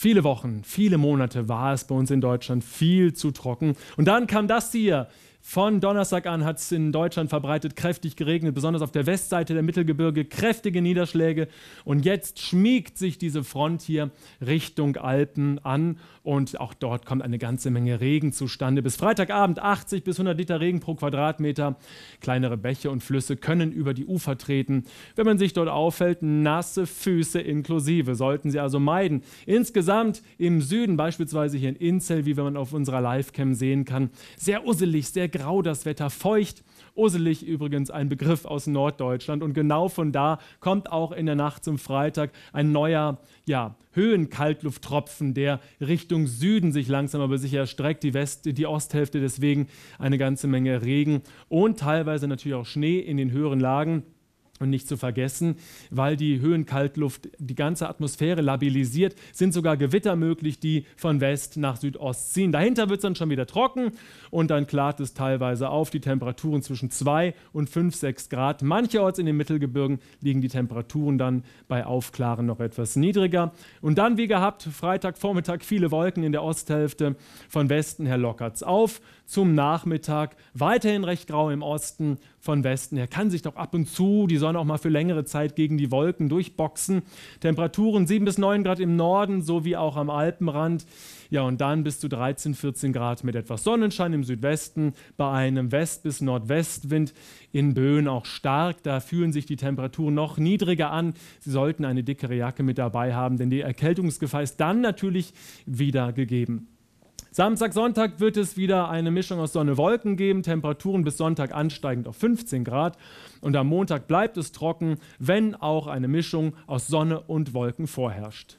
Viele Wochen, viele Monate war es bei uns in Deutschland viel zu trocken. Und dann kam das hier, von Donnerstag an hat es in Deutschland verbreitet kräftig geregnet, besonders auf der Westseite der Mittelgebirge kräftige Niederschläge. Und jetzt schmiegt sich diese Front hier Richtung Alpen an und auch dort kommt eine ganze Menge Regen zustande. Bis Freitagabend 80 bis 100 Liter Regen pro Quadratmeter. Kleinere Bäche und Flüsse können über die Ufer treten. Wenn man sich dort auffällt, nasse Füße inklusive, sollten Sie also meiden. Insgesamt im Süden, beispielsweise hier in Inzell, wie man auf unserer Livecam sehen kann, sehr usselig, sehr sehr grau das Wetter, feucht. Uselig übrigens ein Begriff aus Norddeutschland. Und genau von da kommt auch in der Nacht zum Freitag ein neuer ja, Höhenkaltlufttropfen, der Richtung Süden sich langsam aber sicher erstreckt, Die, West-, die Osthälfte deswegen eine ganze Menge Regen und teilweise natürlich auch Schnee in den höheren Lagen und nicht zu vergessen, weil die Höhenkaltluft die ganze Atmosphäre labilisiert, sind sogar Gewitter möglich, die von West nach Südost ziehen. Dahinter wird es dann schon wieder trocken und dann klart es teilweise auf. Die Temperaturen zwischen 2 und 5, 6 Grad. Mancherorts in den Mittelgebirgen liegen die Temperaturen dann bei Aufklaren noch etwas niedriger. Und dann, wie gehabt, Freitagvormittag viele Wolken in der Osthälfte. Von Westen her lockert es auf. Zum Nachmittag weiterhin recht grau im Osten. Von Westen her kann sich noch ab und zu die Sonne Sonne auch mal für längere Zeit gegen die Wolken durchboxen. Temperaturen 7 bis 9 Grad im Norden sowie auch am Alpenrand. Ja, und dann bis zu 13, 14 Grad mit etwas Sonnenschein im Südwesten, bei einem West- bis Nordwestwind in Böen auch stark. Da fühlen sich die Temperaturen noch niedriger an. Sie sollten eine dickere Jacke mit dabei haben, denn die Erkältungsgefahr ist dann natürlich wieder gegeben. Samstag, Sonntag wird es wieder eine Mischung aus Sonne, Wolken geben, Temperaturen bis Sonntag ansteigend auf 15 Grad und am Montag bleibt es trocken, wenn auch eine Mischung aus Sonne und Wolken vorherrscht.